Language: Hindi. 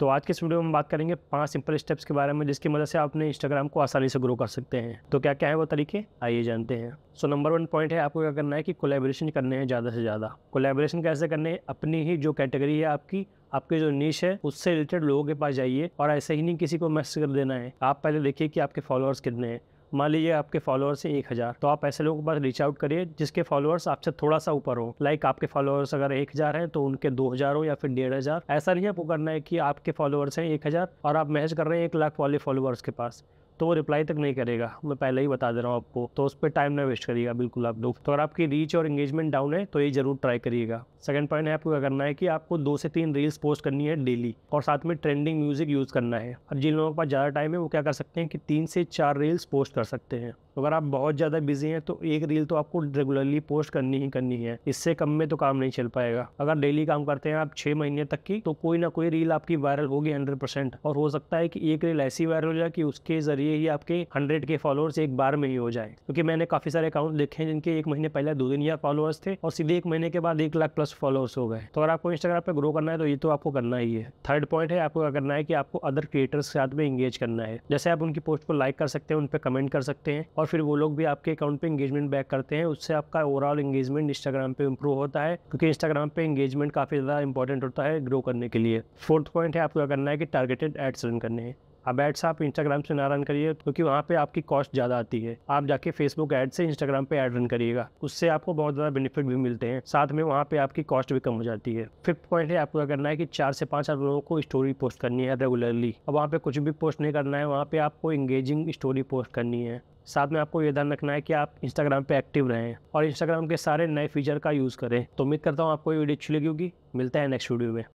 तो आज के इस वीडियो में हम बात करेंगे पांच सिंपल स्टेप्स के बारे में जिसकी मदद से आप अपने इंस्टाग्राम को आसानी से ग्रो कर सकते हैं तो क्या क्या है वो तरीके आइए जानते हैं सो नंबर वन पॉइंट है आपको क्या करना है कि कोलेब्रेशन करने हैं ज़्यादा से ज़्यादा कोलेब्रेशन कैसे करने है अपनी ही जो कैटेगरी है आपकी आपके जो नीच है उससे रिलेटेड लोगों के पास जाइए और ऐसे ही नहीं किसी को मैसेज कर देना है आप पहले देखिए कि आपके फॉलोअर्स कितने हैं मान लीजिए आपके फॉलोअर्स है एक हज़ार तो आप ऐसे लोगों के पास रीच आउट करिए जिसके फॉलोअर्स आपसे थोड़ा सा ऊपर हो लाइक आपके फॉलोअर्स अगर एक हज़ार है तो उनके दो हज़ार हो या फिर डेढ़ हज़ार ऐसा नहीं आपको करना है कि आपके फॉलोअर्स हैं एक हज़ार और आप मैच कर रहे हैं एक लाख वाले फॉलोअर्स के पास तो वो रिप्लाई तक नहीं करेगा मैं पहले ही बता दे रहा हूँ आपको तो उस पर टाइम ना वेस्ट करिएगा बिल्कुल आप लोग तो अगर आपकी रीच और एंगेजमेंट डाउन है तो ये जरूर ट्राई करिएगा सेकंड पॉइंट है आपको क्या करना है कि आपको दो से तीन रील्स पोस्ट करनी है डेली और साथ में ट्रेंडिंग म्यूजिक यूज़ करना है और जिन लोगों के पास ज़्यादा टाइम है वो क्या कर सकते हैं कि तीन से चार रील्स पोस्ट कर सकते हैं तो अगर आप बहुत ज़्यादा बिजी हैं तो एक रील तो आपको रेगुलरली पोस्ट करनी ही करनी है इससे कम में तो काम नहीं चल पाएगा अगर डेली काम करते हैं आप छह महीने तक की तो कोई ना कोई रील आपकी वायरल होगी हंड्रेड और हो सकता है कि एक रील ऐसी वायरल हो जाए कि उसके जरिए चाहिए ही आपके हंड्रेड के फॉलोअर्स एक बार में ही हो जाए क्योंकि मैंने काफी सारे अकाउंट देखे हैं जिनके एक महीने पहले दो दिन या फॉलोअर्स थे और सीधे एक महीने के बाद एक लाख प्लस फॉलोअर्स हो गए तो अगर आपको इंस्टाग्राम पर ग्रो करना है तो ये तो आपको करना ही है थर्ड पॉइंट है आपको क्या करना है कि आपको अदर क्रिएटर्स के साथ में इंगेज करना है जैसे आप उनकी पोस्ट को लाइक कर सकते हैं उन पर कमेंट कर सकते हैं और फिर वो लोग भी आपके अकाउंट पर इंगेजमेंट बैक करते हैं उससे आपका ओवरऑल इंगेजमेंट इंस्टाग्राम पे इंप्रूव होता है क्योंकि इंस्टाग्राम पे इंगेजमेंट काफी ज्यादा इंपॉर्टेंट होता है ग्रो करने के लिए फोर्थ पॉइंट है आपको क्या करना है कि टारगेटेड एड्स रन करने हैं अब एड्स आप इंस्टाग्राम से ना रन करिए क्योंकि वहाँ पे आपकी कॉस्ट ज़्यादा आती है आप जाके फेसबुक ऐड से इंस्टाग्राम पे ऐड रन करिएगा उससे आपको बहुत ज़्यादा बेनिफिट भी मिलते हैं साथ में वहाँ पे आपकी कॉस्ट भी कम हो जाती है फिफ्थ पॉइंट है आपको क्या करना है कि चार से पाँच आप लोगों को स्टोरी पोस्ट करनी है रेगुलरली अब वहाँ पर कुछ भी पोस्ट नहीं करना है वहाँ पर आपको इंगेजिंग स्टोरी पोस्ट करनी है साथ में आपको ये ध्यान रखना है कि आप इंस्टाग्राम पे एक्टिव रहें और इंस्टाग्राम के सारे नए फीचर का यूज़ करें तो उम्मीद करता हूँ आपको ये वीडियो अच्छी लगी होगी मिलता है नेक्स्ट वीडियो में